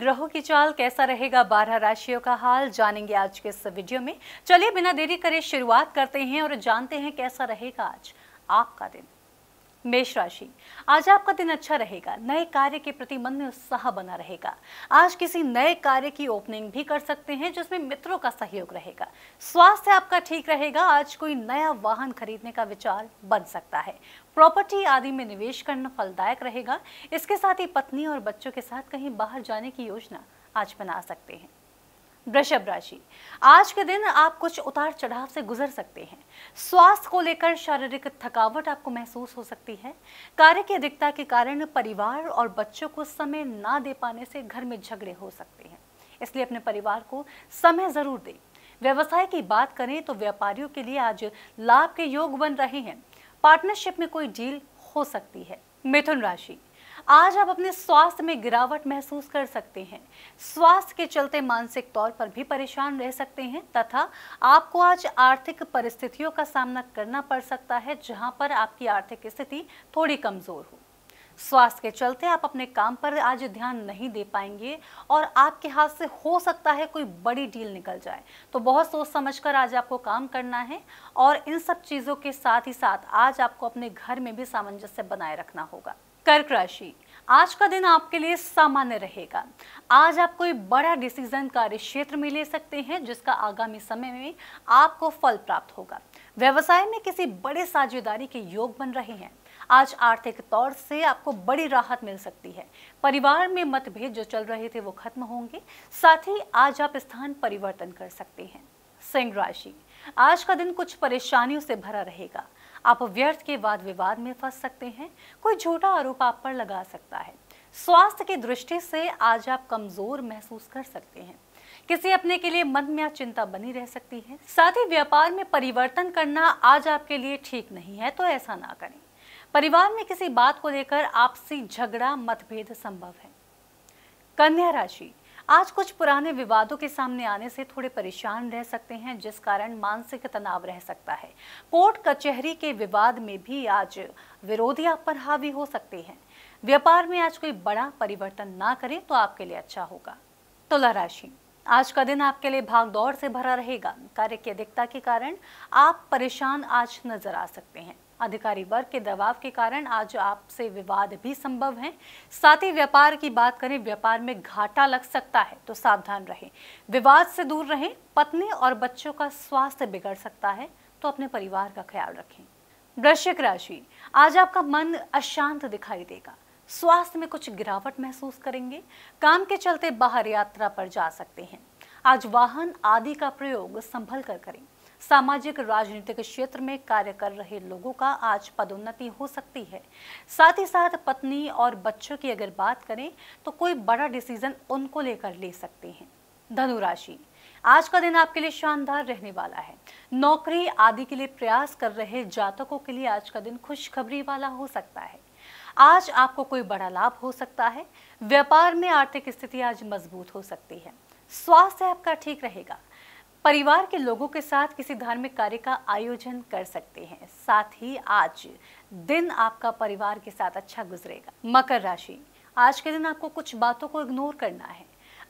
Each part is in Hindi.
ग्रहों की चाल कैसा रहेगा बारह राशियों का हाल जानेंगे आज के इस वीडियो में चलिए बिना देरी करे शुरुआत करते हैं और जानते हैं कैसा रहेगा आज आपका दिन मेष राशि आज आपका दिन अच्छा रहेगा नए कार्य के प्रति मन में उत्साह बना रहेगा आज किसी नए कार्य की ओपनिंग भी कर सकते हैं जिसमें मित्रों का सहयोग रहेगा स्वास्थ्य आपका ठीक रहेगा आज कोई नया वाहन खरीदने का विचार बन सकता है प्रॉपर्टी आदि में निवेश करना फलदायक रहेगा इसके साथ ही पत्नी और बच्चों के साथ कहीं बाहर जाने की योजना आज बना सकते हैं वृषभ राशि आज के दिन आप कुछ उतार चढ़ाव से गुजर सकते हैं स्वास्थ्य को लेकर शारीरिक थकावट आपको महसूस हो सकती है कार्य की अधिकता के कारण परिवार और बच्चों को समय ना दे पाने से घर में झगड़े हो सकते हैं इसलिए अपने परिवार को समय जरूर दें व्यवसाय की बात करें तो व्यापारियों के लिए आज लाभ के योग बन रहे हैं पार्टनरशिप में कोई डील हो सकती है मिथुन राशि आज आप अपने स्वास्थ्य में गिरावट महसूस कर सकते हैं स्वास्थ्य के चलते मानसिक तौर पर भी परेशान रह सकते हैं तथा आपको आज आर्थिक परिस्थितियों का सामना करना पड़ सकता है जहां पर आपकी आर्थिक स्थिति थोड़ी कमज़ोर हो स्वास्थ्य के चलते आप अपने काम पर आज ध्यान नहीं दे पाएंगे और आपके हाथ से हो सकता है कोई बड़ी डील निकल जाए तो बहुत सोच समझ कर आज आपको काम करना है और इन सब चीज़ों के साथ ही साथ आज आपको अपने घर में भी सामंजस्य बनाए रखना होगा कर्क राशि आज का दिन आपके लिए सामान्य रहेगा आज आप कोई बड़ा डिसीजन कार्य क्षेत्र में ले सकते हैं जिसका आगामी समय में आपको फल प्राप्त होगा व्यवसाय में किसी बड़े साझेदारी के योग बन रहे हैं आज आर्थिक तौर से आपको बड़ी राहत मिल सकती है परिवार में मतभेद जो चल रहे थे वो खत्म होंगे साथ ही आज आप स्थान परिवर्तन कर सकते हैं सिंह राशि आज का दिन कुछ परेशानियों से भरा रहेगा आप व्यर्थ के वाद विवाद में फंस सकते हैं कोई झूठा आरोप आप पर लगा सकता है स्वास्थ्य की दृष्टि से आज आप कमजोर महसूस कर सकते हैं किसी अपने के लिए मन में चिंता बनी रह सकती है साथ ही व्यापार में परिवर्तन करना आज आपके लिए ठीक नहीं है तो ऐसा ना करें परिवार में किसी बात को लेकर आपसी झगड़ा मतभेद संभव है कन्या राशि आज कुछ पुराने विवादों के सामने आने से थोड़े परेशान रह सकते हैं जिस कारण मानसिक तनाव रह सकता है कोर्ट कचहरी के विवाद में भी आज विरोधी आप पर हावी हो सकते हैं व्यापार में आज कोई बड़ा परिवर्तन ना करें तो आपके लिए अच्छा होगा तुला राशि आज का दिन आपके लिए भागदौड़ से भरा रहेगा कार्य की अधिकता के कारण आप परेशान आज नजर आ सकते हैं अधिकारी वर्ग के दबाव के कारण आज आपसे विवाद भी संभव है साथ ही व्यापार की बात करें व्यापार में घाटा लग सकता है तो सावधान रहें विवाद से दूर रहें पत्नी और बच्चों का स्वास्थ्य बिगड़ सकता है तो अपने परिवार का ख्याल रखें वृश्चिक राशि आज आपका मन अशांत दिखाई देगा स्वास्थ्य में कुछ गिरावट महसूस करेंगे काम के चलते बाहर यात्रा पर जा सकते हैं आज वाहन आदि का प्रयोग संभल कर करें सामाजिक राजनीतिक क्षेत्र में कार्य कर रहे लोगों का आज पदोन्नति हो सकती है साथ ही साथ पत्नी और बच्चों की अगर बात करें तो कोई बड़ा डिसीजन उनको लेकर ले सकते हैं धनुराशि आज का दिन आपके लिए शानदार रहने वाला है नौकरी आदि के लिए प्रयास कर रहे जातकों के लिए आज का दिन खुशखबरी वाला हो सकता है आज आपको कोई बड़ा लाभ हो सकता है व्यापार में आर्थिक स्थिति आज मजबूत हो सकती है स्वास्थ्य आपका ठीक रहेगा परिवार के लोगों के साथ किसी धार्मिक कार्य का आयोजन कर सकते हैं साथ ही आज दिन आपका परिवार के साथ अच्छा गुजरेगा मकर राशि आज के दिन आपको कुछ बातों को इग्नोर करना है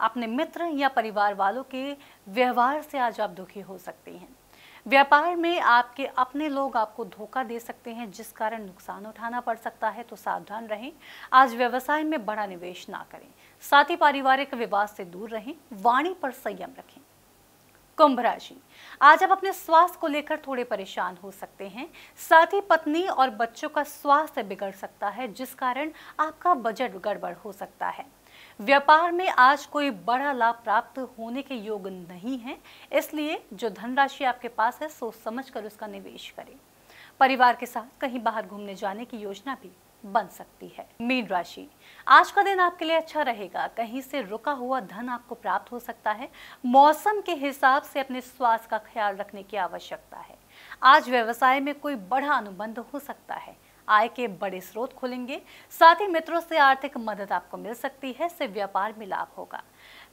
अपने मित्र या परिवार वालों के व्यवहार से आज आप दुखी हो सकते हैं व्यापार में आपके अपने लोग आपको धोखा दे सकते हैं जिस कारण नुकसान उठाना पड़ सकता है तो सावधान रहें आज व्यवसाय में बड़ा निवेश ना करें साथ ही पारिवारिक विवाद से दूर रहें वाणी पर संयम रखें कुंभ राशि आज आप अपने स्वास्थ्य को लेकर थोड़े परेशान हो सकते हैं साथ ही पत्नी और बच्चों का स्वास्थ्य बिगड़ सकता है जिस कारण आपका बजट गड़बड़ हो सकता है व्यापार में आज कोई बड़ा लाभ प्राप्त होने के योग नहीं है इसलिए जो धनराशि आपके पास है सोच समझ कर उसका निवेश करें परिवार के साथ कहीं बाहर घूमने जाने की योजना भी बन सकती है मीन राशि आज का दिन आपके लिए अच्छा रहेगा कहीं से रुका हुआ धन आपको प्राप्त हो सकता है मौसम के हिसाब से अपने स्वास्थ्य का ख्याल रखने की आवश्यकता है आज व्यवसाय में कोई बड़ा अनुबंध हो सकता है आय के बड़े स्रोत खुलेंगे साथ ही मित्रों से आर्थिक मदद आपको मिल सकती है से व्यापार में लाभ होगा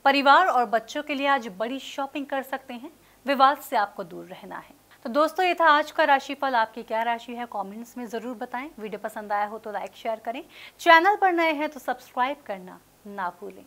परिवार और बच्चों के लिए आज बड़ी शॉपिंग कर सकते हैं विवाद से आपको दूर रहना है तो दोस्तों ये था आज का राशिफल आपकी क्या राशि है कमेंट्स में ज़रूर बताएं वीडियो पसंद आया हो तो लाइक शेयर करें चैनल पर नए हैं तो सब्सक्राइब करना ना भूलें